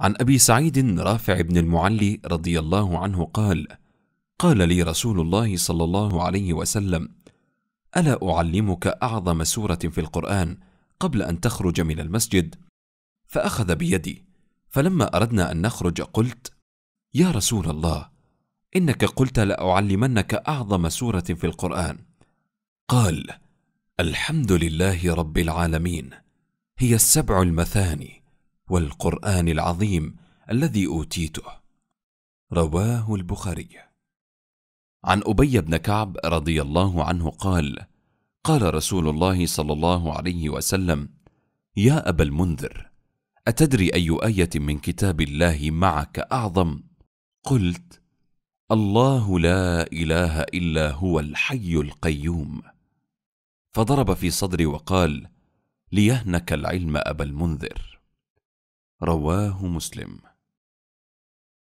عن ابي سعيد رافع بن المعلي رضي الله عنه قال قال لي رسول الله صلى الله عليه وسلم الا اعلمك اعظم سوره في القران قبل ان تخرج من المسجد فاخذ بيدي فلما اردنا ان نخرج قلت يا رسول الله انك قلت لاعلمنك اعظم سوره في القران قال الحمد لله رب العالمين هي السبع المثاني والقران العظيم الذي اوتيته رواه البخاري عن ابي بن كعب رضي الله عنه قال قال رسول الله صلى الله عليه وسلم يا ابا المنذر اتدري اي ايه من كتاب الله معك اعظم قلت الله لا اله الا هو الحي القيوم فضرب في صدري وقال ليهنك العلم ابا المنذر رواه مسلم